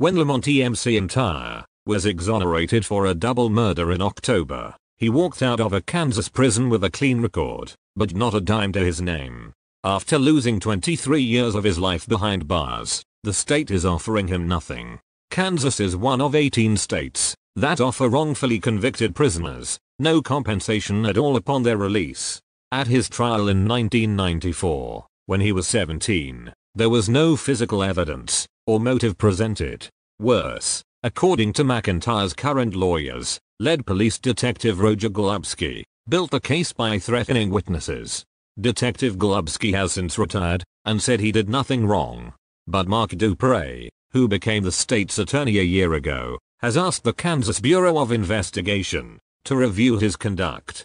When Lamont EMC Entire was exonerated for a double murder in October, he walked out of a Kansas prison with a clean record, but not a dime to his name. After losing 23 years of his life behind bars, the state is offering him nothing. Kansas is one of 18 states that offer wrongfully convicted prisoners no compensation at all upon their release. At his trial in 1994, when he was 17, there was no physical evidence or motive presented. Worse, according to McIntyre's current lawyers, lead police detective Roger Golubsky built the case by threatening witnesses. Detective Golubsky has since retired and said he did nothing wrong. But Mark Dupre, who became the state's attorney a year ago, has asked the Kansas Bureau of Investigation to review his conduct.